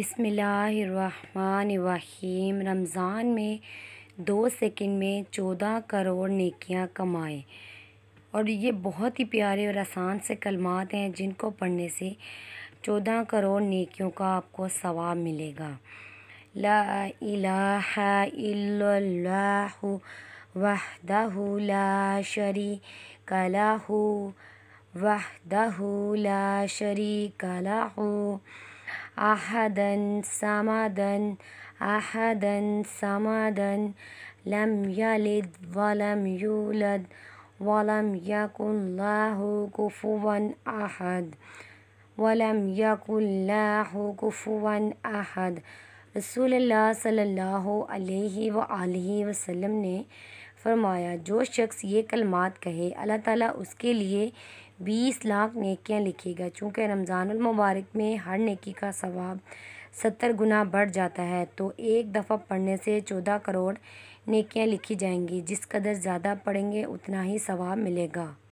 बिसमीम रमज़ान में दो सेकंड में चौदह करोड़ नेकियां कमाएं और ये बहुत ही प्यारे और आसान से कलमात हैं जिनको पढ़ने से चौदह करोड़ नेकियों का आपको सवाब मिलेगा ला इलाहा इल्लल्लाहु शरी ला शरीक लहू वहदहु أحدا صمدا أحدا صمدا لم يلد ولم يولد ولم يكن له كفوا أحد ولم يكن له كفوا أحد رسول الله صلى الله عليه وآله وسلم نے फरमाया जो शख्स ये कलमात कहे अल्लाह ताला उसके लिए बीस लाख नेकियां लिखेगा चूँकि रमज़ानमबारक में हर नेकी का सवाब सत्तर गुना बढ़ जाता है तो एक दफ़ा पढ़ने से चौदह करोड़ नेकियां लिखी जाएंगी जिस कदर ज़्यादा पढ़ेंगे उतना ही सवाब मिलेगा